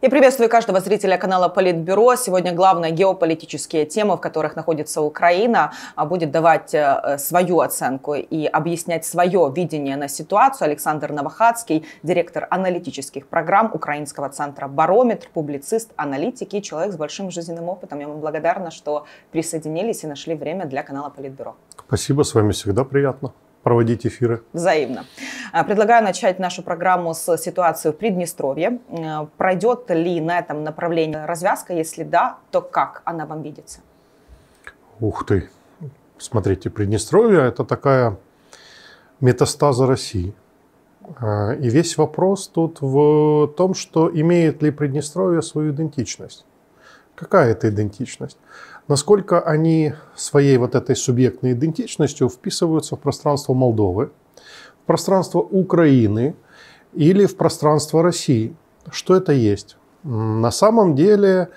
Я приветствую каждого зрителя канала Политбюро. Сегодня главная геополитические темы, в которых находится Украина, а, будет давать э, э, свою оценку и объяснять свое видение на ситуацию Александр Новохадский, директор аналитических программ Украинского центра «Барометр», публицист, аналитик и человек с большим жизненным опытом. Я вам благодарна, что присоединились и нашли время для канала Политбюро. Спасибо, с вами всегда приятно проводить эфиры. Взаимно. А, предлагаю начать нашу программу с ситуации в Приднестровье. Э, пройдет ли на этом направлении развязка? Если да, то как она вам видится? Ух ты. Смотрите, Приднестровье – это такая метастаза России. Э, и весь вопрос тут в том, что имеет ли Приднестровье свою идентичность. Какая это идентичность? насколько они своей вот этой субъектной идентичностью вписываются в пространство Молдовы, в пространство Украины или в пространство России. Что это есть? На самом деле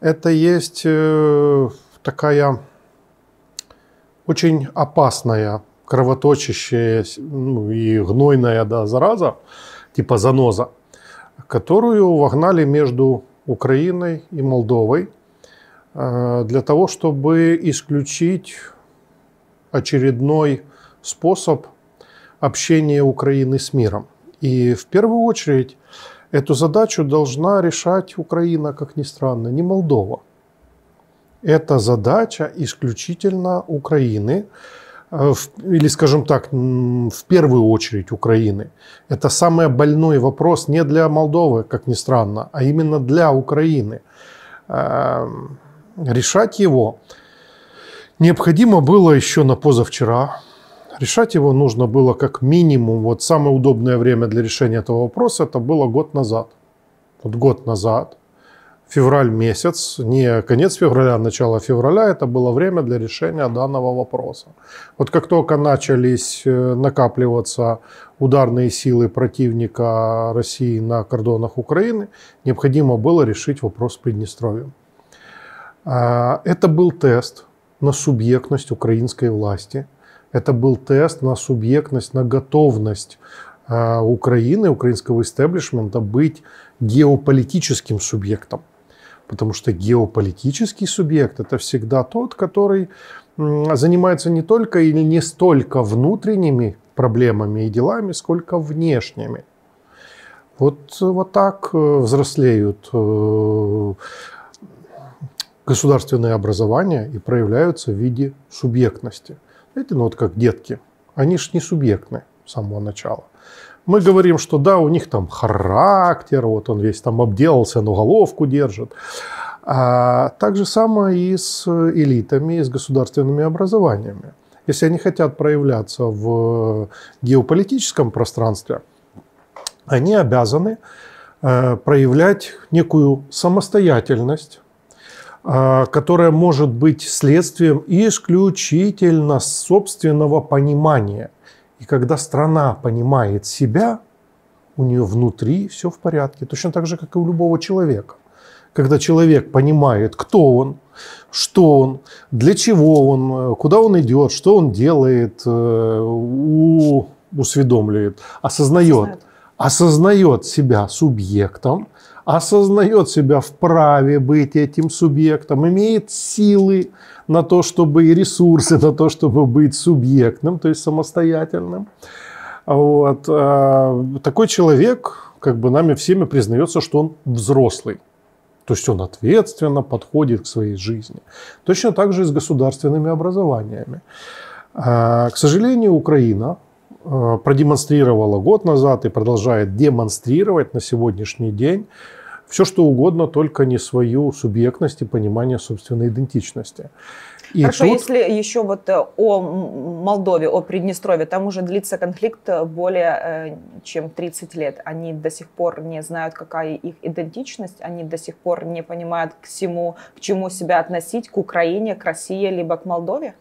это есть э, такая очень опасная, кровоточащая ну и гнойная да, зараза, типа заноза, которую вогнали между Украиной и Молдовой – Э, для того, чтобы исключить очередной способ общения Украины с миром. И в первую очередь эту задачу должна решать Украина, как ни странно, не Молдова. Это задача исключительно Украины, э, или, скажем так, в первую очередь Украины. Это самый больной вопрос не для Молдовы, как ни странно, а именно для Украины. Эм, решать его необходимо было еще на позавчера. Решать его нужно было как минимум, вот самое удобное время для решения этого вопроса, это было год назад. Вот год назад, февраль месяц, не конец февраля, а начало февраля, это было время для решения данного вопроса. Вот как только начались э, накапливаться ударные силы противника России на кордонах Украины, необходимо было решить вопрос с Приднестровьем. А, это был тест на субъектность украинской власти. Это был тест на субъектность, на готовность а, Украины, украинского истеблишмента быть геополитическим субъектом. Потому что геополитический субъект – это всегда тот, который занимается не только или не столько внутренними проблемами и делами, сколько внешними. Вот, вот так э, взрослеют э, государственные образования и проявляются в виде субъектности. Знаете, ну вот как детки, они же не субъектны с самого начала. Мы говорим, что да, у них там характер, вот он весь там обделался, но головку держит. А так же самое и с элитами, и с государственными образованиями. Если они хотят проявляться в геополитическом пространстве, они обязаны э, проявлять некую самостоятельность а, которое может быть следствием исключительно собственного понимания. И когда страна понимает себя, у нее внутри все в порядке, точно так же, как и у любого человека. Когда человек понимает, кто он, что он, для чего он, куда он идет, что он делает, э, у, усведомляет, осознает, осознает себя субъектом, осознает себя вправе быть этим субъектом, имеет силы на то, чтобы и ресурсы на то, чтобы быть субъектным, то есть самостоятельным. Вот. Э, такой человек, как бы нами всеми признается, что он взрослый. То есть он ответственно подходит к своей жизни. Точно так же и с государственными образованиями. Э, к сожалению, Украина э, продемонстрировала год назад и продолжает демонстрировать на сегодняшний день все что угодно, только не свою субъектность и понимание собственной идентичности. И Хорошо, тут... если еще вот э, о Молдове, о Приднестровье, там уже длится конфликт э, более э, чем 30 лет. Они до сих пор не знают, какая их идентичность, они до сих пор не понимают, к, всему, к чему себя относить, к Украине, к России, либо к Молдове?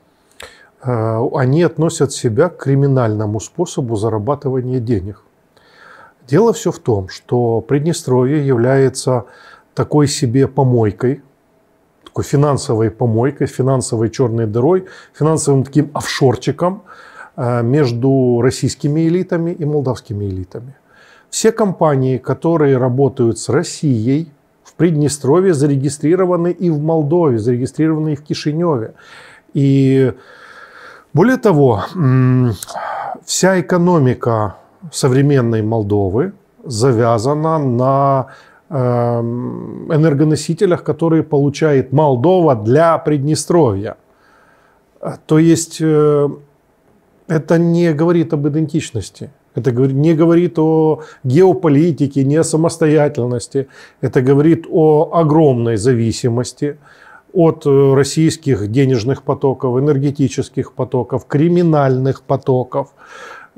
Они относят себя к криминальному способу зарабатывания денег. Дело все в том, что Приднестровье является такой себе помойкой, такой финансовой помойкой, финансовой черной дырой, финансовым таким офшорчиком э, между российскими элитами и молдавскими элитами. Все компании, которые работают с Россией, в Приднестровье зарегистрированы и в Молдове, зарегистрированы и в Кишиневе. И более того, вся экономика современной Молдовы завязана на эм, энергоносителях, которые получает Молдова для Приднестровья. Э, то есть э, это не говорит об идентичности. Это не говорит о геополитике, не о самостоятельности. Это говорит о огромной зависимости от э, российских денежных потоков, энергетических потоков, криминальных потоков.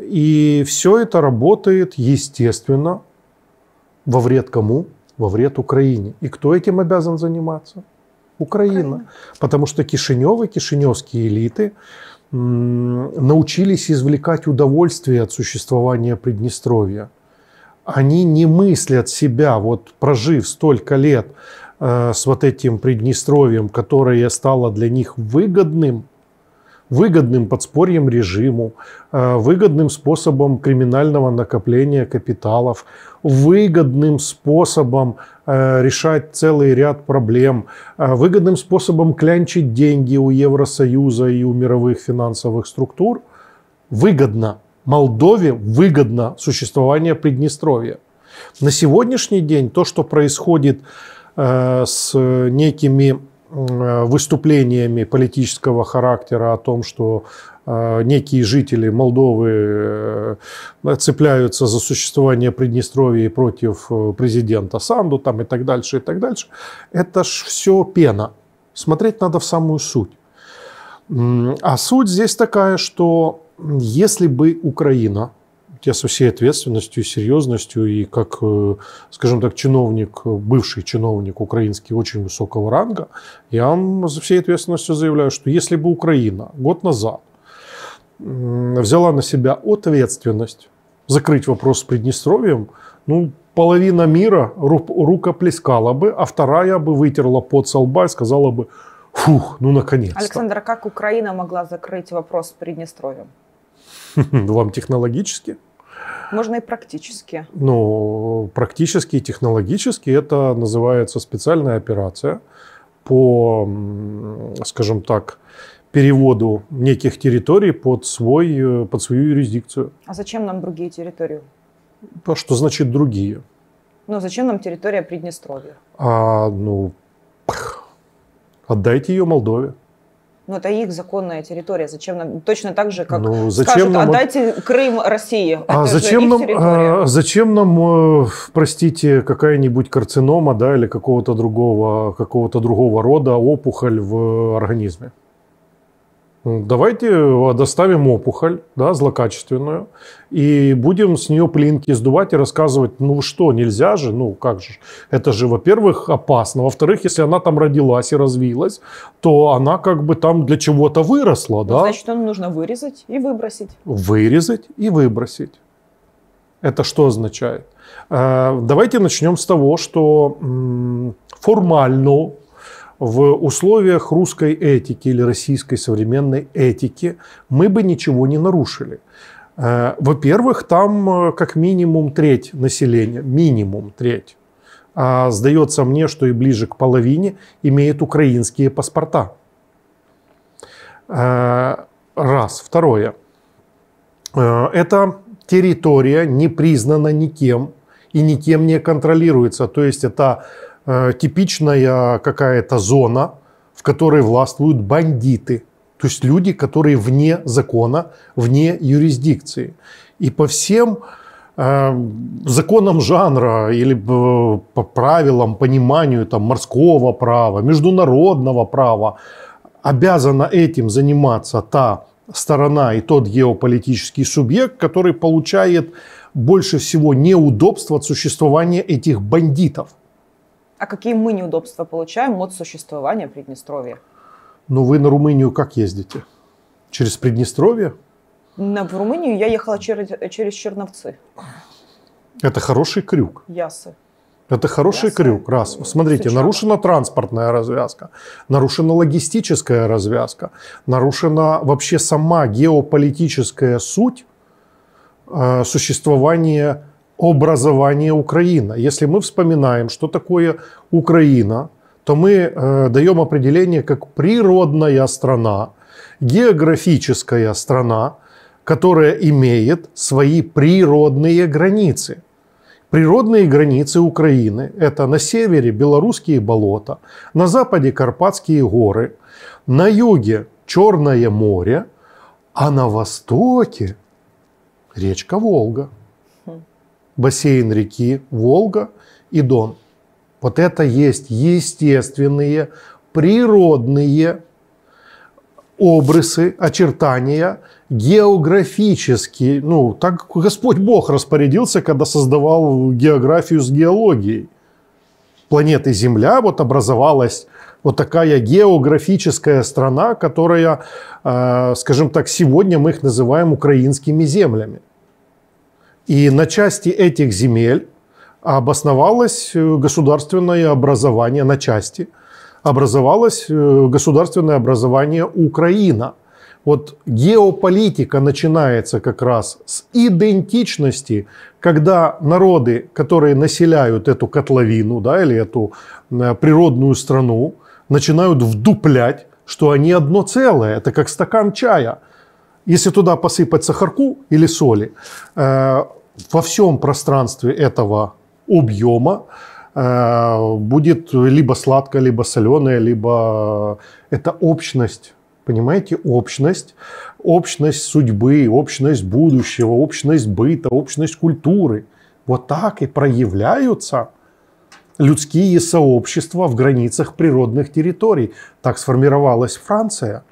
И все это работает, естественно, во вред кому? Во вред Украине. И кто этим обязан заниматься? Украина. Украина. Потому что Кишиневы, кишиневские элиты научились извлекать удовольствие от существования Приднестровья. Они не мыслят себя, вот прожив столько лет э, с вот этим Приднестровьем, которое стало для них выгодным, выгодным подспорьем режиму, э, выгодным способом криминального накопления капиталов, выгодным способом э, решать целый ряд проблем, э, выгодным способом клянчить деньги у Евросоюза и у мировых финансовых структур, выгодно, Молдове выгодно существование Приднестровья. На сегодняшний день то, что происходит с некими Э, выступлениями политического характера о том, что э, некие жители Молдовы э, цепляются за существование Приднестровья против президента Санду там и так дальше, и так дальше. Это ж все пена. Смотреть надо в самую суть. А суть здесь такая, что если бы Украина я со всей ответственностью серьезностью, и как, э, скажем так, чиновник, бывший чиновник украинский очень высокого ранга, я вам со всей ответственностью заявляю, что если бы Украина год назад взяла на себя ответственность закрыть вопрос с Приднестровьем, ну, половина мира рукоплескала бы, а вторая бы вытерла под со и сказала бы, фух, ну наконец-то. Александр, а как Украина могла закрыть вопрос с Приднестровьем? Вам технологически? Можно и практически. Ну, практически и технологически это называется специальная операция по, скажем так, переводу неких территорий под, свой, под свою юрисдикцию. А зачем нам другие территории? А что значит другие? Ну, зачем нам территория Приднестровья? А, ну, отдайте ее Молдове. Ну, это их законная территория. Зачем нам точно так же, как ну, зачем скажут, нам... отдайте Крым России. А это а, зачем нам, территория. а, зачем нам, простите, какая-нибудь карцинома, да, или какого-то другого, какого-то другого рода опухоль в организме? Давайте э, доставим опухоль, да, злокачественную, и будем с нее плинки сдувать и рассказывать, ну что, нельзя же, ну как же. Это же, во-первых, опасно. Во-вторых, если она там родилась и развилась, то она как бы там для чего-то выросла. Ну, да? Значит, ее нужно вырезать и выбросить. Вырезать и выбросить. Это что означает? Э, давайте начнем с того, что формально в условиях русской этики или российской современной этики мы бы ничего не нарушили. Э, во-первых, там э, как минимум треть населения, минимум треть, а сдается мне, что и ближе к половине имеет украинские паспорта. Э, раз. Второе. Это территория не признана никем и никем не контролируется. То есть это Э, типичная какая-то зона, в которой властвуют бандиты, то есть люди, которые вне закона, вне юрисдикции. И по всем э, законам жанра или э, по правилам, пониманию там, морского права, международного права обязана этим заниматься та сторона и тот геополитический субъект, который получает больше всего неудобства от существования этих бандитов. А какие мы неудобства получаем от существования Приднестровья? Ну, вы на Румынию как ездите? Через Приднестровье? На, в Румынию я ехала через, через Черновцы. Это хороший крюк. Ясы. Это хороший Ясы. крюк. Раз. Смотрите, Сучава. нарушена транспортная развязка, нарушена логистическая развязка, нарушена вообще сама геополитическая суть э, существования образование Украина. Если мы вспоминаем, что такое Украина, то мы э, даем определение как природная страна, географическая страна, которая имеет свои природные границы. Природные границы Украины – это на севере белорусские болота, на западе Карпатские горы, на юге Черное море, а на востоке речка Волга – бассейн реки Волга и Дон. Вот это есть естественные, природные обрысы, очертания географически. Ну, так Господь Бог распорядился, когда создавал географию с геологией. Планеты Земля вот образовалась вот такая географическая страна, которая, э, скажем так, сегодня мы их называем украинскими землями. И на части этих земель обосновалось э, государственное образование на части. Образовалось э, государственное образование Украина. Вот геополитика начинается как раз с идентичности, когда народы, которые населяют эту котловину да, или эту э, природную страну, начинают вдуплять, что они одно целое. Это как стакан чая – если туда посыпать сахарку или соли, во всем пространстве этого объема э, будет либо сладкое, либо соленое, либо э, это общность. Понимаете, общность, общность судьбы, общность будущего, общность быта, общность культуры. Вот так и проявляются людские сообщества в границах природных территорий. Так сформировалась Франция,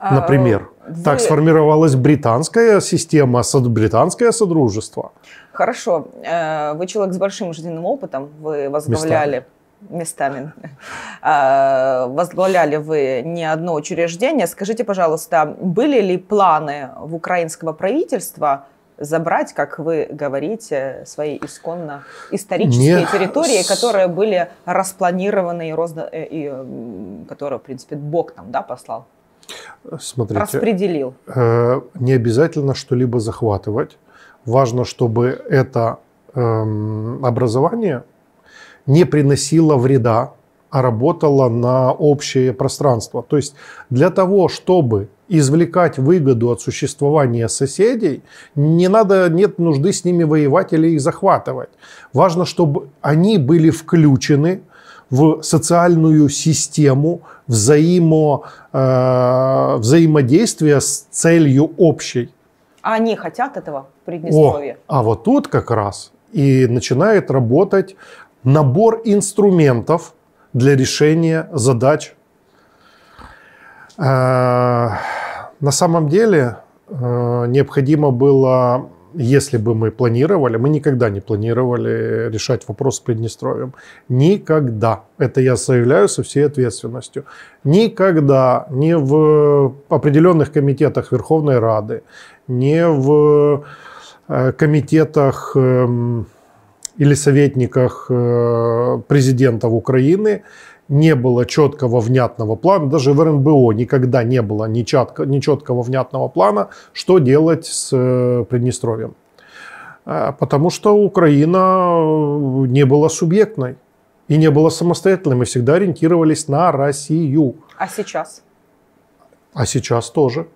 а, например вы... Так сформировалась британская система, британское содружество. Хорошо. Э, вы человек с большим жизненным опытом, вы возглавляли... Местами. местами. Э, возглавляли вы не одно учреждение. Скажите, пожалуйста, были ли планы в украинского правительства забрать, как вы говорите, свои исконно исторические Нет. территории, которые были распланированы и, розда... Э, и которые, в принципе, Бог там да, послал? Смотрите, распределил? Э, не обязательно что-либо захватывать. Важно, чтобы это эм, образование не приносило вреда, а работало на общее пространство. То есть для того, чтобы извлекать выгоду от существования соседей, не надо, нет нужды с ними воевать или их захватывать. Важно, чтобы они были включены в социальную систему взаимо, э, взаимодействия с целью общей. А они хотят этого в Приднестровье? О, а вот тут как раз и начинает работать набор инструментов для решения задач. Э, на самом деле э, необходимо было если бы мы планировали, мы никогда не планировали решать вопрос с Приднестровьем. Никогда. Это я заявляю со всей ответственностью. Никогда ни в определенных комитетах Верховной Рады, ни в э, комитетах эм, или советниках э, президентов Украины – не было четкого внятного плана, даже в РНБО никогда не было ни, четко, ни четкого внятного плана, что делать с э, Приднестровьем. А, потому что Украина э, не была субъектной и не была самостоятельной. Мы всегда ориентировались на Россию. А сейчас? А сейчас тоже.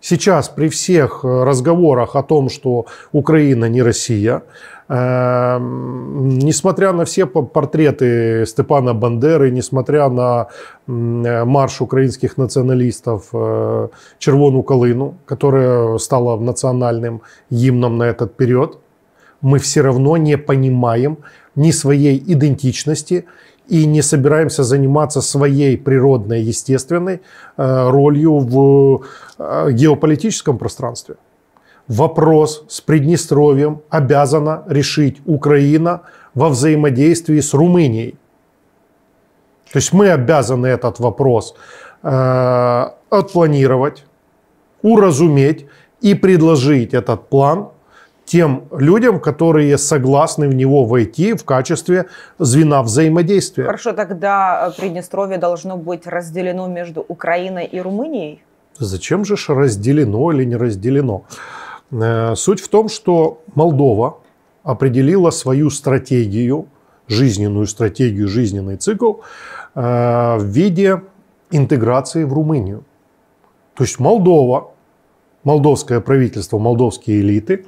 Сейчас при всех э, разговорах о том, что Украина не Россия, Эм, несмотря на все портреты Степана Бандеры, несмотря на э, марш украинских националистов э, «Червону Колыну», которая стала национальным гимном на этот период, мы все равно не понимаем ни своей идентичности и не собираемся заниматься своей природной, естественной э, ролью в геополитическом пространстве вопрос с Приднестровьем обязана решить Украина во взаимодействии с Румынией. То есть мы обязаны этот вопрос э, отпланировать, уразуметь и предложить этот план тем людям, которые согласны в него войти в качестве звена взаимодействия. Хорошо, тогда Приднестровье должно быть разделено между Украиной и Румынией? Зачем же разделено или не разделено? Э, суть в том, что Молдова определила свою стратегию, жизненную стратегию, жизненный цикл э, в виде интеграции в Румынию. То есть Молдова, молдовское правительство, молдовские элиты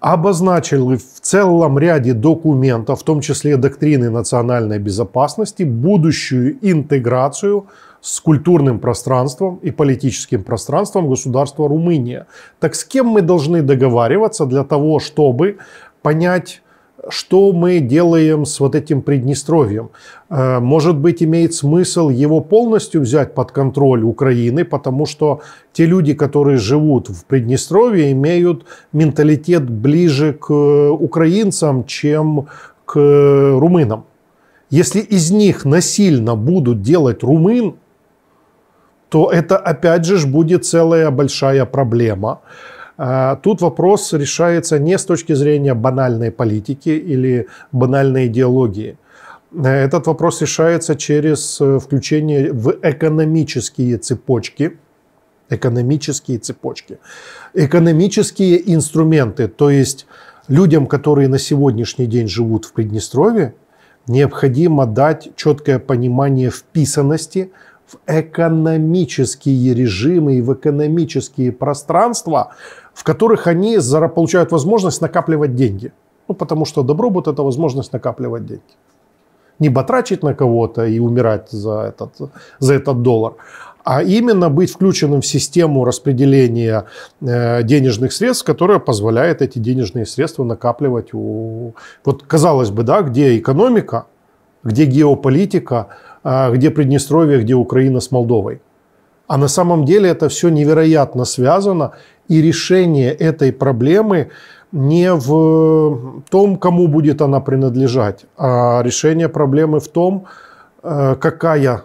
обозначили в целом ряде документов, в том числе доктрины национальной безопасности, будущую интеграцию с культурным пространством и политическим пространством государства Румыния. Так с кем мы должны договариваться для того, чтобы понять, что мы делаем с вот этим Приднестровьем? Э, может быть, имеет смысл его полностью взять под контроль Украины, потому что те люди, которые живут в Приднестровье, имеют менталитет ближе к э, украинцам, чем к э, румынам. Если из них насильно будут делать румын, то это опять же будет целая большая проблема. А, тут вопрос решается не с точки зрения банальной политики или банальной идеологии. Э, этот вопрос решается через э, включение в экономические цепочки, экономические цепочки, экономические инструменты. То есть людям, которые на сегодняшний день живут в Приднестровье, необходимо дать четкое понимание вписанности – в экономические режимы и в экономические пространства, в которых они получают возможность накапливать деньги. Ну, потому что добробут – это возможность накапливать деньги. Не батрачить на кого-то и умирать за этот, за этот доллар, а именно быть включенным в систему распределения э, денежных средств, которая позволяет эти денежные средства накапливать. У... Вот казалось бы, да, где экономика, где геополитика – а, где Приднестровье, где Украина с Молдовой. А на самом деле это все невероятно связано, и решение этой проблемы не в том, кому будет она принадлежать, а решение проблемы в том, э, какая,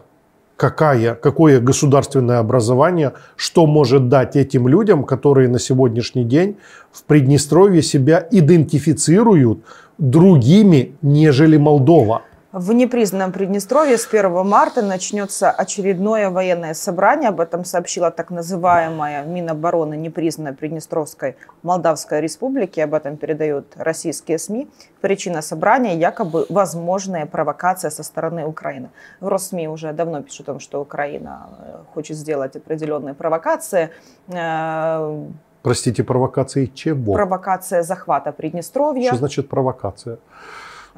какая, какое государственное образование, что может дать этим людям, которые на сегодняшний день в Приднестровье себя идентифицируют другими, нежели Молдова. В непризнанном Приднестровье с 1 марта начнется очередное военное собрание. Об этом сообщила так называемая Минобороны непризнанной Приднестровской Молдавской Республики. Об этом передают российские СМИ. Причина собрания якобы возможная провокация со стороны Украины. В Россми уже давно пишут о том, что Украина э, хочет сделать определенные провокации. Э, Простите, провокации чего? Провокация захвата Приднестровья. Что значит провокация?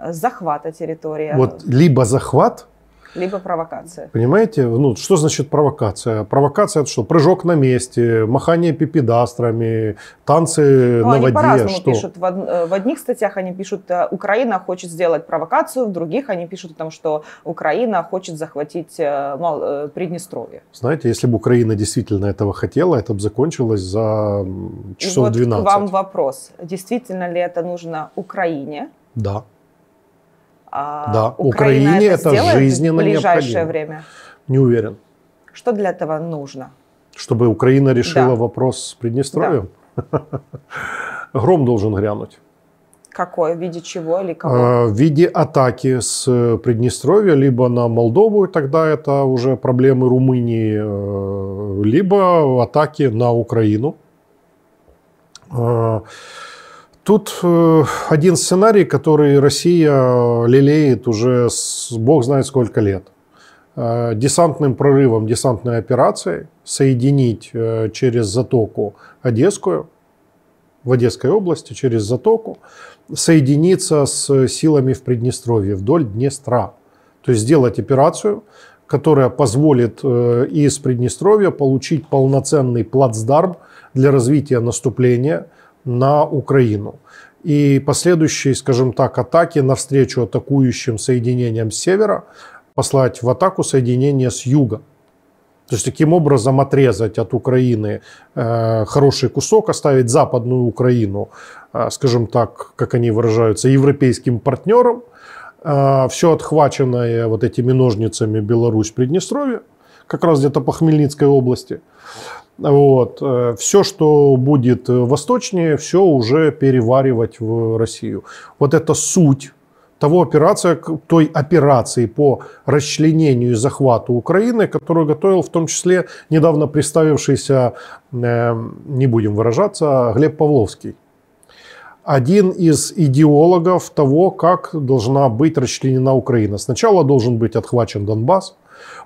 захвата территории. Вот либо захват, либо провокация. Понимаете, ну что значит провокация? Провокация это что? Прыжок на месте, махание пипедастрами, танцы ну, на они воде. По-разному что? пишут. В, э, в одних статьях они пишут, э, Украина хочет сделать провокацию, в других они пишут о том, что Украина хочет захватить э, мол, Приднестровье. Знаете, если бы Украина действительно этого хотела, это бы закончилось за часов И вот 12. К вам вопрос. Действительно ли это нужно Украине? Да. А, да, Украина Украине это, это жизненно в ближайшее необходимо. время? Не уверен. Что для этого нужно? Чтобы Украина решила да. вопрос с Приднестровьем? Да. Гром должен грянуть. Какое? В виде чего или кого? А, в виде атаки с Приднестровья либо на Молдову, тогда это уже проблемы Румынии, э, либо атаки на Украину. А, Тут э, один сценарий, который Россия лелеет уже с, бог знает сколько лет. Э, десантным прорывом, десантной операцией соединить э, через затоку Одесскую, в Одесской области, через затоку, соединиться с силами в Приднестровье, вдоль Днестра. То есть сделать операцию, которая позволит из Приднестровья получить полноценный плацдарм для развития наступления – на Украину. И последующие, скажем так, атаки навстречу атакующим соединениям с севера послать в атаку соединения с юга. То есть таким образом отрезать от Украины э, хороший кусок, оставить западную Украину, э, скажем так, как они выражаются, европейским партнером, э, все отхваченное вот этими ножницами Беларусь-Приднестровье, как раз где-то по Хмельницкой области. Вот. Э, все, что будет э, восточнее, все уже переваривать в Россию. Вот это суть того операция, той операции по расчленению и захвату Украины, которую готовил в том числе недавно представившийся, эм, не будем выражаться, Глеб Павловский. Один из идеологов того, как должна быть расчленена Украина. Сначала должен быть отхвачен Донбасс,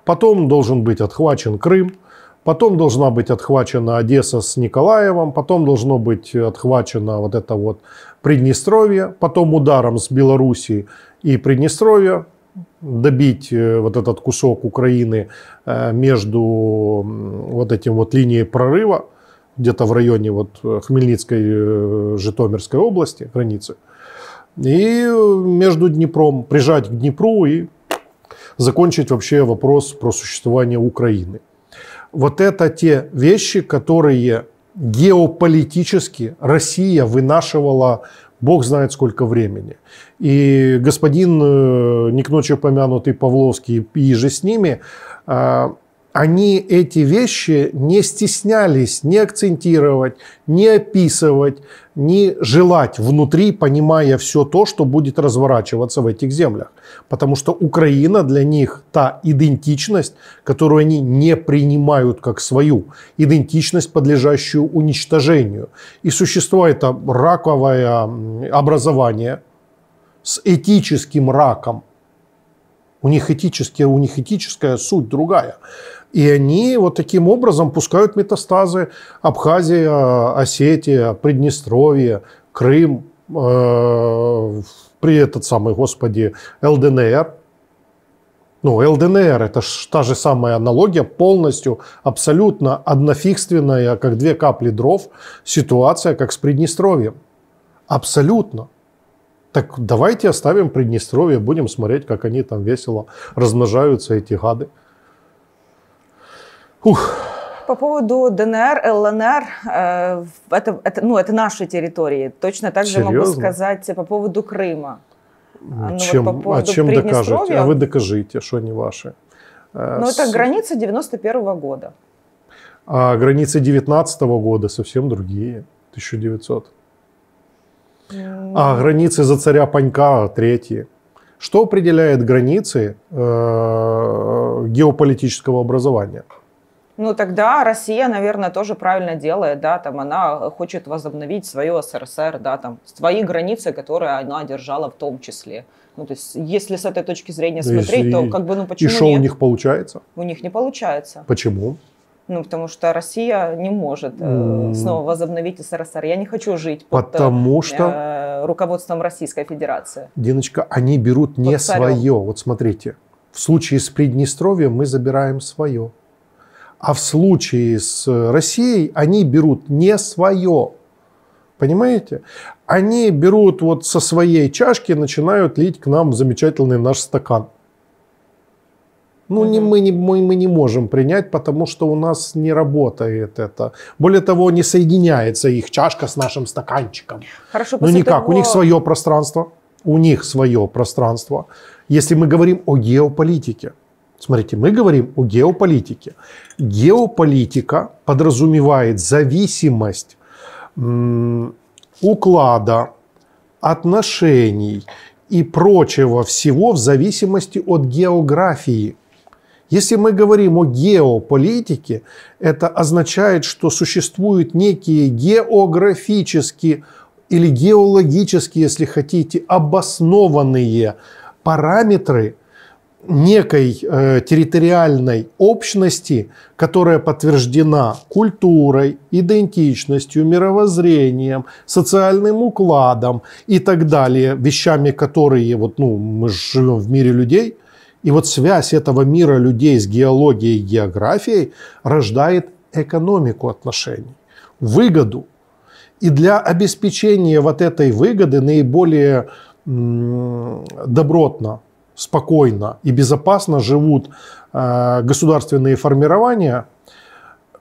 потом должен быть отхвачен Крым – Потом должна быть отхвачена Одесса с Николаевым, потом должно быть отхвачено вот это вот Приднестровье, потом ударом с Белоруссии и Приднестровья добить э, вот этот кусок Украины э, между вот этим вот линией прорыва, где-то в районе вот э, Хмельницкой, Житомирской области, границы. И между Днепром, прижать к Днепру и закончить вообще вопрос про существование Украины. Вот это те вещи, которые геополитически Россия вынашивала бог знает сколько времени. И господин э, не к ночи упомянутый Павловский и же с ними, а, они эти вещи не стеснялись не акцентировать, не описывать, не желать внутри, понимая все то, что будет разворачиваться в этих землях. Потому что Украина для них та идентичность, которую они не принимают как свою, идентичность, подлежащую уничтожению. И существует это раковое образование с этическим раком, у них этическая, у них этическая суть другая. И они вот таким образом пускают метастазы Абхазия, а, Осетия, Приднестровье, Крым, э, при этот самый, господи, ЛДНР. Ну, ЛДНР – это та же самая аналогия, полностью, абсолютно однофикственная, как две капли дров, ситуация, как с Приднестровьем. Абсолютно. Так давайте оставим Приднестровье, будем смотреть, как они там весело размножаются, эти гады. Ух. По поводу ДНР, ЛНР, э, это, это, ну, это наши территории. Точно так же Серьезно? могу сказать по поводу Крыма. А ну, чем, вот по а поводу а чем докажете? А вы докажите, что они ваши. Э, ну, с... это границы 91 -го года. А границы 19 -го года совсем другие, 1900. Mm. А границы за царя Панька третьи. Что определяет границы э, геополитического образования? Ну, тогда Россия, наверное, тоже правильно делает, да, там она хочет возобновить свою СРСР, да, там, свои границы, которые она держала в том числе. Ну, то есть, если с этой точки зрения да смотреть, то как бы, ну, почему И что у них получается? У них не получается. Почему? Ну, потому что Россия не может э, снова возобновить СРСР. Я не хочу жить под потому э, что... руководством Российской Федерации. Диночка, они берут не свое. Вот смотрите, в случае с Приднестровьем мы забираем свое. А в случае с э, Россией они берут не свое. Понимаете? Они берут вот со своей чашки, начинают лить к нам замечательный наш стакан. Ну, не, мы, не, мы, мы не можем принять, потому что у нас не работает это. Более того, не соединяется их чашка с нашим стаканчиком. Хорошо, ну, никак. Того... У них свое пространство. У них свое пространство. Если мы говорим о геополитике. Смотрите, мы говорим о геополитике. Геополитика подразумевает зависимость уклада, отношений и прочего всего в зависимости от географии. Если мы говорим о геополитике, это означает, что существуют некие географические или геологические, если хотите, обоснованные параметры, некой э, территориальной общности, которая подтверждена культурой, идентичностью, мировоззрением, социальным укладом и так далее, вещами, которые вот, ну, мы живем в мире людей, и вот связь этого мира людей с геологией и географией рождает экономику отношений, выгоду. И для обеспечения вот этой выгоды наиболее добротно спокойно и безопасно живут э, государственные формирования,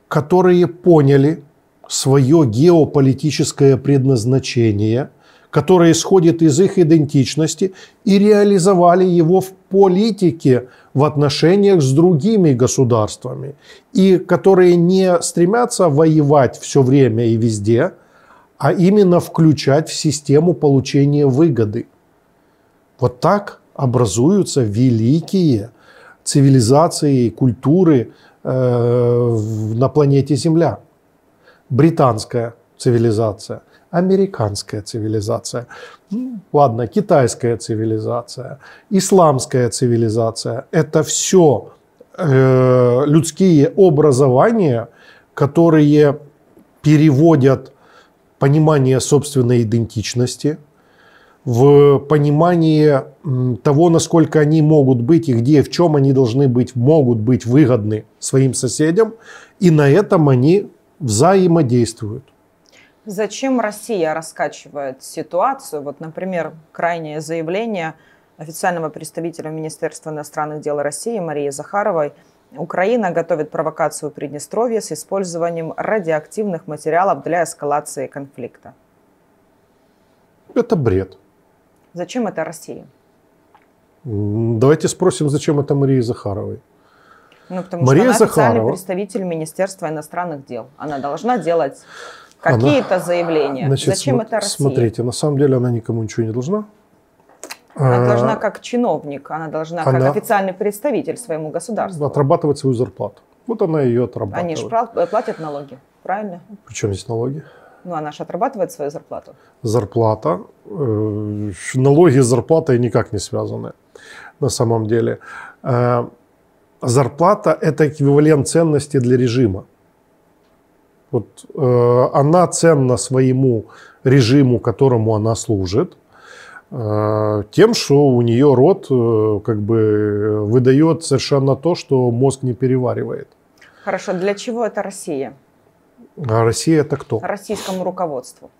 которые поняли свое геополитическое предназначение, которое исходит из их идентичности, и реализовали его в политике в отношениях с другими государствами, и которые не стремятся воевать все время и везде, а именно включать в систему получения выгоды. Вот так образуются великие цивилизации и культуры э, на планете Земля. Британская цивилизация, американская цивилизация, ладно, китайская цивилизация, исламская цивилизация. Это все э, людские образования, которые переводят понимание собственной идентичности – в понимании того, насколько они могут быть и где, в чем они должны быть, могут быть выгодны своим соседям, и на этом они взаимодействуют. Зачем Россия раскачивает ситуацию? Вот, например, крайнее заявление официального представителя Министерства иностранных дел России Марии Захаровой. Украина готовит провокацию Приднестровья с использованием радиоактивных материалов для эскалации конфликта. Это бред. Зачем это России? Давайте спросим, зачем это Марии Захаровой. Ну, потому Мария что она Захарова. официальный представитель Министерства иностранных дел. Она должна делать какие-то она, заявления. Значит, зачем см- это Россия? Смотрите, на самом деле она никому ничего не должна. Она а, должна как чиновник, она должна она как официальный представитель своему государству. Отрабатывать свою зарплату. Вот она ее отрабатывает. Они же платят налоги, правильно? Причем здесь налоги? ну, она а же отрабатывает свою зарплату. Зарплата. Э, налоги с зарплатой никак не связаны на самом деле. Э, зарплата – это эквивалент ценности для режима. Вот э, она ценна своему режиму, которому она служит, тем, что у нее рот как бы выдает совершенно то, что мозг не переваривает. Хорошо, для чего это Россия? А Россия это кто? Российскому руководству.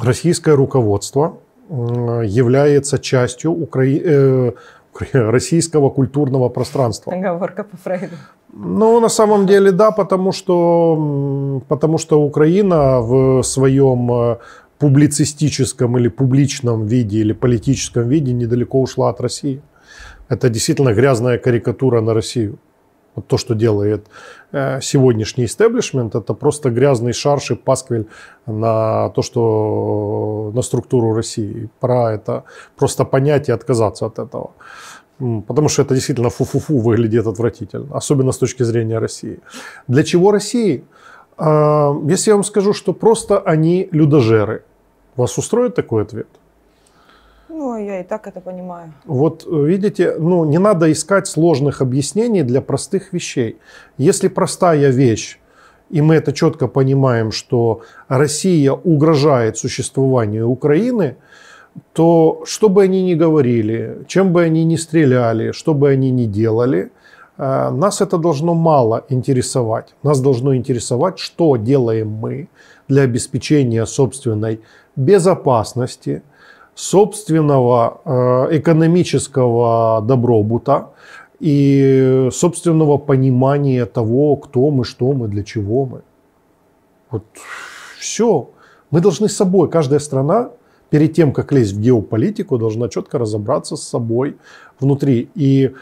Российское руководство является частью Укра... э, российского культурного пространства. Оговорка по Фрейду. Ну, на самом деле, да, потому что, потому что Украина в своем э, публицистическом или публичном виде, или политическом виде недалеко ушла от России. Это действительно грязная карикатура на Россию. Вот то, что делает э, сегодняшний истеблишмент, это просто грязный шарш и пасквиль на то, что э, на структуру России. Пора это просто понять и отказаться от этого. Потому что это действительно фу-фу-фу выглядит отвратительно, особенно с точки зрения России. Для чего России? Э, если я вам скажу, что просто они людожеры, вас устроит такой ответ? Ну, я и так это понимаю. Вот э, видите, ну, не надо искать сложных объяснений для простых вещей. Если простая вещь, и мы это четко понимаем, что Россия угрожает существованию Украины, то что бы они ни говорили, чем бы они ни стреляли, что бы они ни делали, э, нас это должно мало интересовать. Нас должно интересовать, что делаем мы для обеспечения собственной безопасности, собственного э, экономического добробута и собственного понимания того, кто мы, что мы, для чего мы. Вот все. Мы должны с собой, каждая страна, перед тем, как лезть в геополитику, должна четко разобраться с собой внутри. И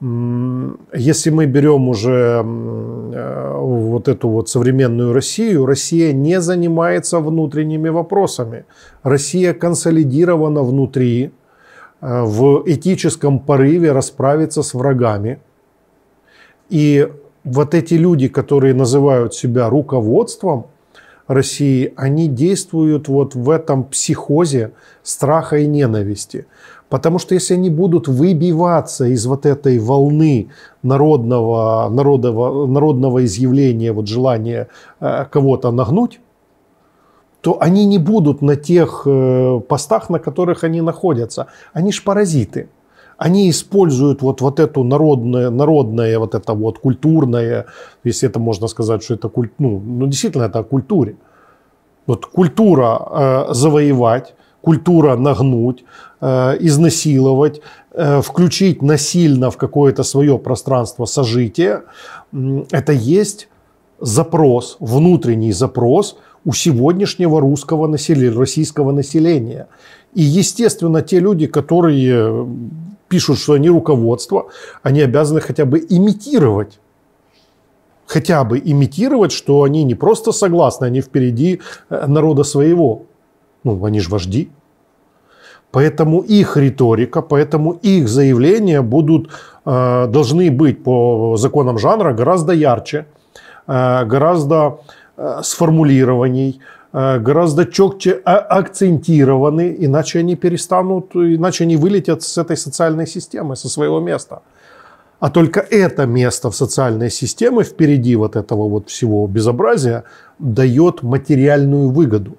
если мы берем уже э, вот эту вот современную Россию, Россия не занимается внутренними вопросами. Россия консолидирована внутри э, в этическом порыве расправиться с врагами. И вот эти люди, которые называют себя руководством России, они действуют вот в этом психозе страха и ненависти. Потому что если они будут выбиваться из вот этой волны народного, народного, народного изъявления, вот желания э, кого-то нагнуть, то они не будут на тех э, постах, на которых они находятся. Они ж паразиты. Они используют вот, вот эту народное, народное, вот это вот культурное, если это можно сказать, что это культ, ну, ну действительно это о культуре. Вот культура э, завоевать, культура нагнуть, э, изнасиловать, э, включить насильно в какое-то свое пространство сожития, это есть запрос, внутренний запрос у сегодняшнего русского населения, российского населения. И, естественно, те люди, которые э, пишут, что они руководство, они обязаны хотя бы имитировать хотя бы имитировать, что они не просто согласны, они впереди народа своего. Ну, они же вожди. Поэтому их риторика, поэтому их заявления будут, э, должны быть по законам жанра гораздо ярче, э, гораздо э, сформулирований, гораздо четче а, акцентированы, иначе они перестанут, иначе они вылетят с этой социальной системы, со своего места. А только это место в социальной системе впереди вот этого вот всего безобразия дает материальную выгоду.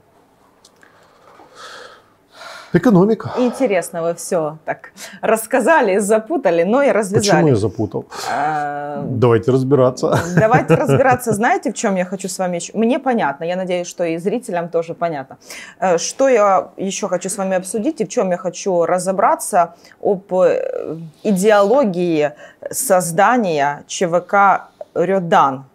Экономика. Интересно, вы все так рассказали, запутали, но и развязали. Почему я запутал? А, давайте разбираться. Давайте разбираться. Знаете, в чем я хочу с вами еще? Мне понятно, я надеюсь, что и зрителям тоже понятно. Э, что я еще хочу с вами обсудить и в чем я хочу разобраться об э, идеологии создания ЧВК «Рёдан»,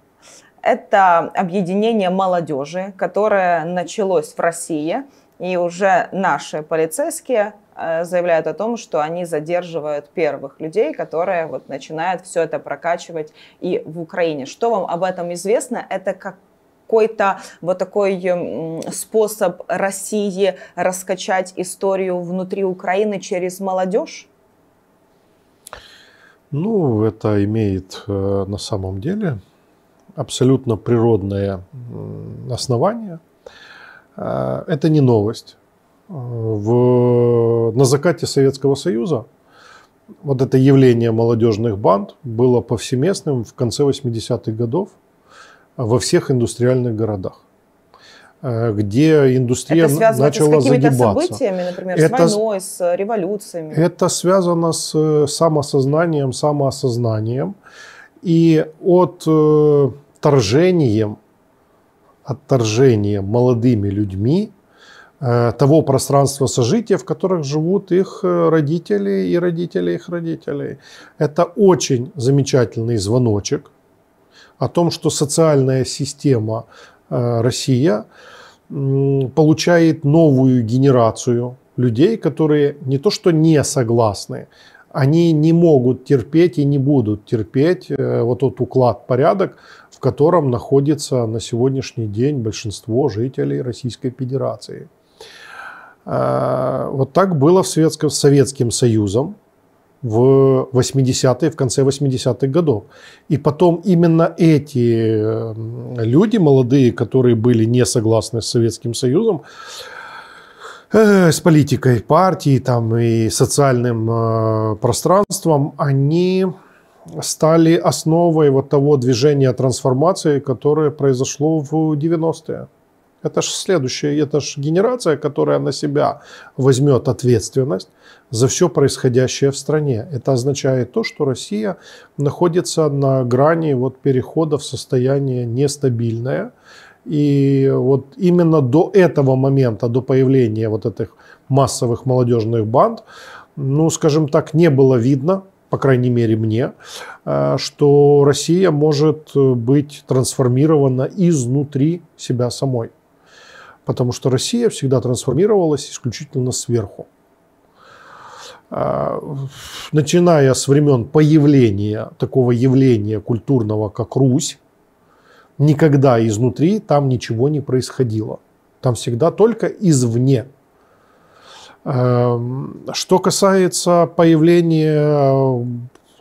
это объединение молодежи, которое началось в России – и уже наши полицейские э, заявляют о том, что они задерживают первых людей, которые вот начинают все это прокачивать и в Украине. Что вам об этом известно? Это какой-то вот такой способ России раскачать историю внутри Украины через молодежь? Ну, это имеет э, на самом деле абсолютно природное основание – Э, это не новость. Э, в, на закате Советского Союза вот это явление молодежных банд было повсеместным в конце 80-х годов во всех индустриальных городах э, где индустрия это начала с загибаться. Событиями, например, это, с войной, с революциями. Это связано с самосознанием, самоосознанием и от торжением отторжение молодыми людьми э, того пространства сожития, в которых живут их э, родители и родители их родителей. Это очень замечательный звоночек о том, что социальная система э, Россия получает новую генерацию людей, которые не то что не согласны, они не могут терпеть и не будут терпеть вот тот уклад, порядок, в котором находится на сегодняшний день большинство жителей Российской Федерации. А, вот так было в Советском, Советским Союзом в 80-е, в конце 80-х годов. И потом именно эти люди молодые, которые были не согласны с Советским Союзом, э, с политикой партии там, и социальным э, пространством, они стали основой вот того движения трансформации, которое произошло в 90-е. Это же следующая, это же генерация, которая на себя возьмет ответственность за все происходящее в стране. Это означает то, что Россия находится на грани вот перехода в состояние нестабильное. И вот именно до этого момента, до появления вот этих массовых молодежных банд, ну, скажем так, не было видно по крайней мере мне, а, что Россия может э, быть трансформирована изнутри себя самой. Потому что Россия всегда трансформировалась исключительно сверху. А, начиная с времен появления такого явления культурного, как Русь, никогда изнутри там ничего не происходило. Там всегда только извне Эм, что касается появления э,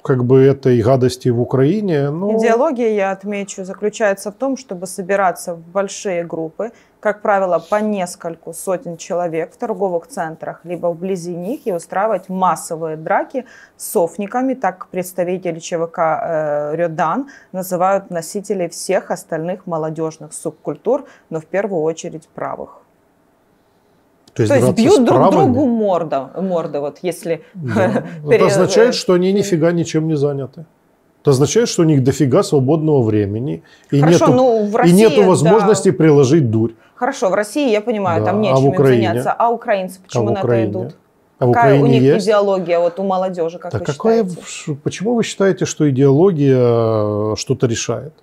как бы этой гадости в Украине. Ну... Идеология, я отмечу, заключается в том, чтобы собираться в большие группы, как правило, по несколько сотен человек в торговых центрах, либо вблизи них, и устраивать массовые драки с софниками, так представители ЧВК э, Рёдан называют носителей всех остальных молодежных субкультур, но в первую очередь правых. То есть, То есть бьют друг другу морда, морда вот если... Да. Это означает, что они нифига ничем не заняты. Это означает, что у них дофига свободного времени и Хорошо, нету, ну, России, и нету возможности да. приложить дурь. Хорошо, в России я понимаю, да, там нечем а в Украине? им заняться. А украинцы а почему а на это идут? А в какая Украине у них есть? идеология вот у молодежи, как да вы какая, считаете? Почему вы считаете, что идеология э, что-то решает?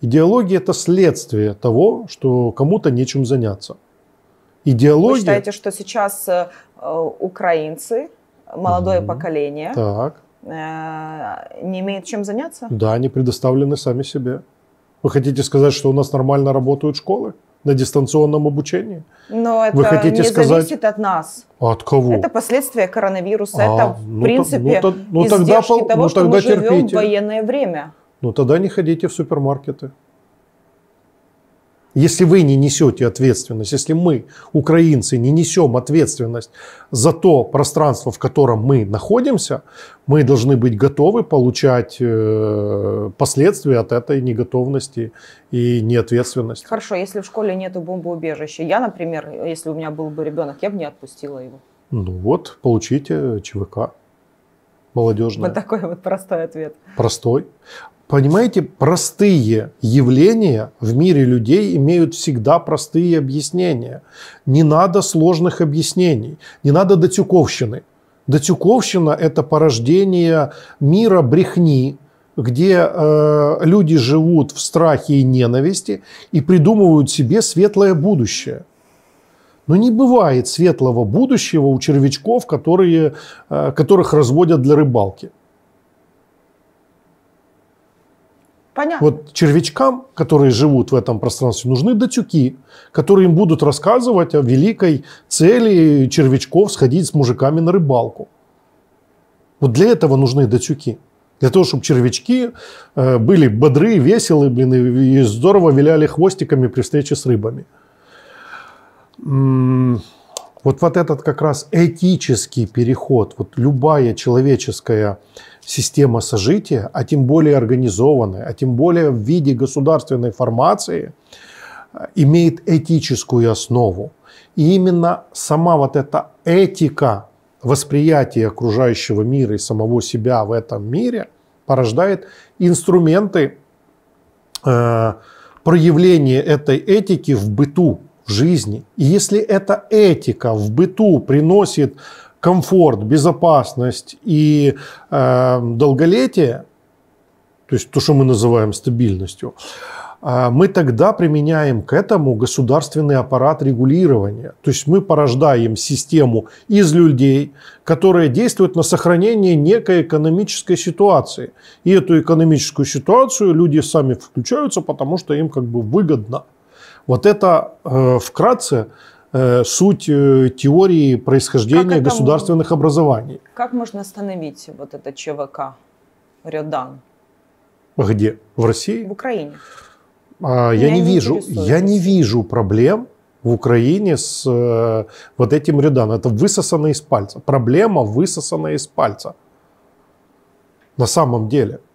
Идеология – это следствие того, что кому-то нечем заняться идеология... Вы считаете, что сейчас э, э, украинцы, молодое угу. поколение, так. Э, не имеют чем заняться? Да, они предоставлены сами себе. Вы хотите сказать, что у нас нормально работают школы? на дистанционном обучении. Но это Вы хотите не сказать... зависит от нас. А от кого? Это последствия коронавируса. А, это, в ну принципе, ну, ну, издержки тогда, того, ну, что мы терпите. живем в военное время. Ну, тогда не ходите в супермаркеты. Если вы не несете ответственность, если мы, украинцы, не несем ответственность за то пространство, в котором мы находимся, мы должны быть готовы получать э, последствия от этой неготовности и неответственности. Хорошо, если в школе нет бомбоубежища, я, например, если у меня был бы ребенок, я бы не отпустила его. Ну вот, получите ЧВК молодежное. Вот такой вот простой ответ. Простой. Понимаете, простые явления в мире людей имеют всегда простые объяснения. Не надо сложных объяснений, не надо датюковщины. Датюковщина – это порождение мира брехни, где э, люди живут в страхе и ненависти и придумывают себе светлое будущее. Но не бывает светлого будущего у червячков, которые, э, которых разводят для рыбалки – Понятно. Вот червячкам, которые живут в этом пространстве, нужны датюки, которые им будут рассказывать о великой цели червячков сходить с мужиками на рыбалку. Вот для этого нужны датюки. Для того, чтобы червячки э, были бодры, веселы, блин, и здорово виляли хвостиками при встрече с рыбами. Вот, вот этот как раз этический переход, вот любая человеческая система сожития, а тем более организованная, а тем более в виде государственной формации, э, имеет этическую основу. И именно сама вот эта этика восприятия окружающего мира и самого себя в этом мире порождает инструменты э, проявления этой этики в быту, жизни. И если эта этика в быту приносит комфорт, безопасность и э, долголетие, то есть то, что мы называем стабильностью, э, мы тогда применяем к этому государственный аппарат регулирования. То есть мы порождаем систему из людей, которые действуют на сохранение некой экономической ситуации. И эту экономическую ситуацию люди сами включаются, потому что им как бы выгодно. Вот это э, вкратце э, суть э, теории происхождения это, государственных образований. Как можно остановить вот это ЧВК Рёдан? Где? В России? В Украине. А, я, не вижу, я не вижу проблем в Украине с э, вот этим Рёдан. Это высосано из пальца. Проблема высосана из пальца. На самом деле –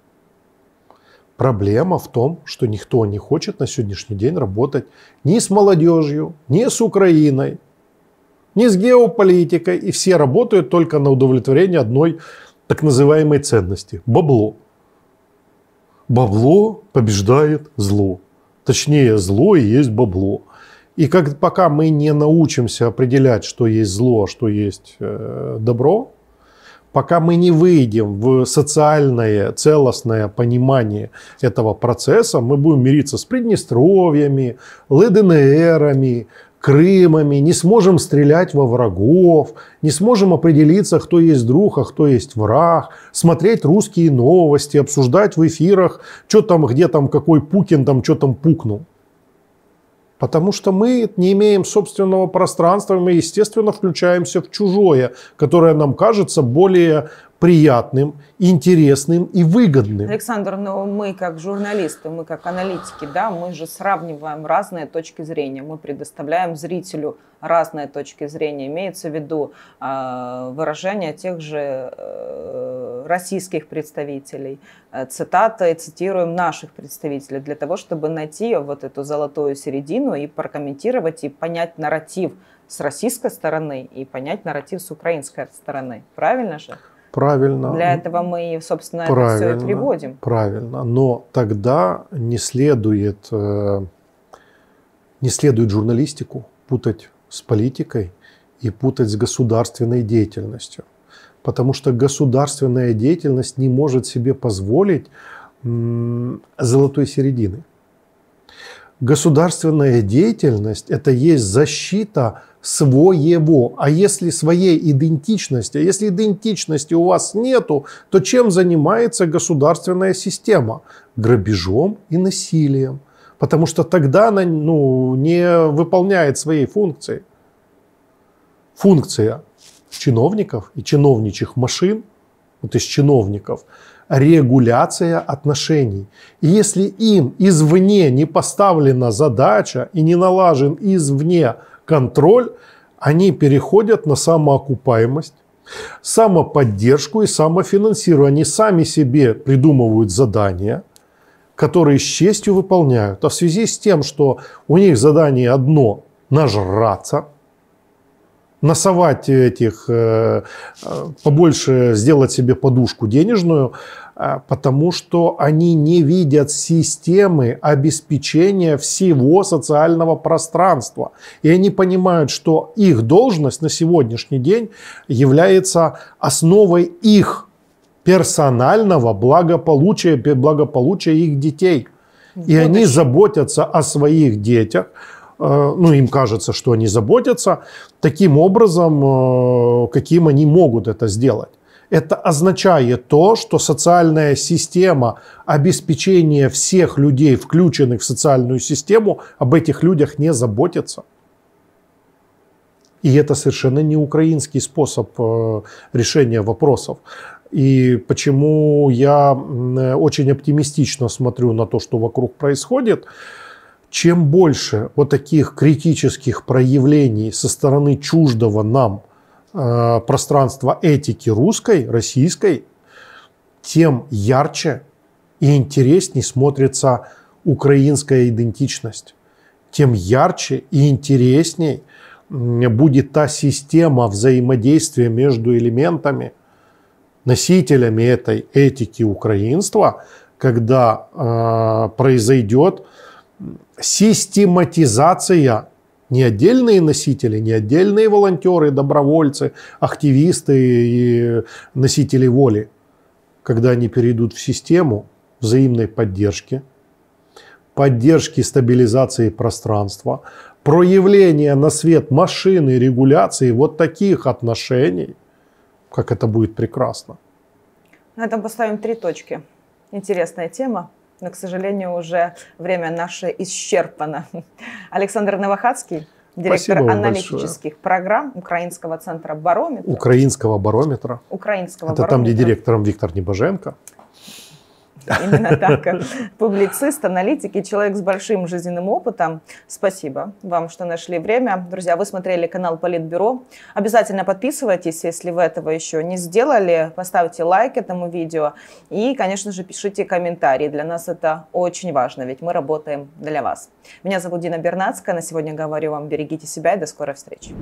Проблема в том, что никто не хочет на сегодняшний день работать ни с молодежью, ни с Украиной, ни с геополитикой. И все работают только на удовлетворение одной так называемой ценности – бабло. Бабло побеждает зло. Точнее, зло и есть бабло. И как, пока мы не научимся определять, что есть зло, а что есть э, добро, пока мы не выйдем в социальное целостное понимание этого процесса, мы будем мириться с Приднестровьями, ЛДНРами, Крымами, не сможем стрелять во врагов, не сможем определиться, кто есть друг, а кто есть враг, смотреть русские новости, обсуждать в эфирах, что там, где там, какой Пукин там, что там пукнул. Потому что мы не имеем собственного пространства, мы, естественно, включаемся в чужое, которое нам кажется более приятным, интересным и выгодным. Александр, но ну, мы как журналисты, мы как аналитики, да, мы же сравниваем разные точки зрения, мы предоставляем зрителю разные точки зрения. Имеется в виду э, выражение тех же э, российских представителей, э, цитаты, цитируем наших представителей для того, чтобы найти вот эту золотую середину и прокомментировать и понять нарратив с российской стороны и понять нарратив с украинской стороны. Правильно же? Правильно. Для этого мы, собственно, правильно, это все и приводим. Правильно. Но тогда не следует, э, не следует журналистику путать с политикой и путать с государственной деятельностью. Потому что государственная деятельность не может себе позволить золотой середины. Государственная деятельность – это есть защита своего. А если своей идентичности, а если идентичности у вас нету, то чем занимается государственная система? Грабежом и насилием. Потому что тогда она ну, не выполняет своей функции. Функция чиновников и чиновничьих машин, вот из чиновников, регуляция отношений. И если им извне не поставлена задача и не налажен извне контроль, они переходят на самоокупаемость, самоподдержку и самофинансирование. Они сами себе придумывают задания, которые с честью выполняют. А в связи с тем, что у них задание одно – нажраться – насовать этих, э, э, побольше сделать себе подушку денежную, э, потому что они не видят системы обеспечения всего социального пространства. И они понимают, что их должность на сегодняшний день является основой их персонального благополучия, благополучия их детей. И вот они заботятся о своих детях, Э, ну, им кажется, что они заботятся, таким образом, э, каким они могут это сделать. Это означает то, что социальная система обеспечения всех людей, включенных в социальную систему, об этих людях не заботится. И это совершенно не украинский способ э, решения вопросов. И почему я очень оптимистично смотрю на то, что вокруг происходит – чем больше вот таких критических проявлений со стороны чуждого нам э, пространства этики русской, российской, тем ярче и интересней смотрится украинская идентичность, тем ярче и интересней будет та система взаимодействия между элементами, носителями этой этики украинства, когда э, произойдет систематизация не отдельные носители, не отдельные волонтеры, добровольцы, активисты и носители воли, когда они перейдут в систему взаимной поддержки, поддержки стабилизации пространства, проявления на свет машины регуляции вот таких отношений, как это будет прекрасно. На этом поставим три точки. Интересная тема но, к сожалению, уже время наше исчерпано. Александр Новохацкий, директор аналитических программ Украинского центра барометра. Украинского барометра. Украинского Это барометра. там, где директором Виктор Небоженко. Именно так. Публицист, аналитик и человек с большим жизненным опытом. Спасибо вам, что нашли время. Друзья, вы смотрели канал Политбюро. Обязательно подписывайтесь, если вы этого еще не сделали. Поставьте лайк этому видео. И, конечно же, пишите комментарии. Для нас это очень важно, ведь мы работаем для вас. Меня зовут Дина Бернацкая. На сегодня говорю вам, берегите себя и до скорой встречи.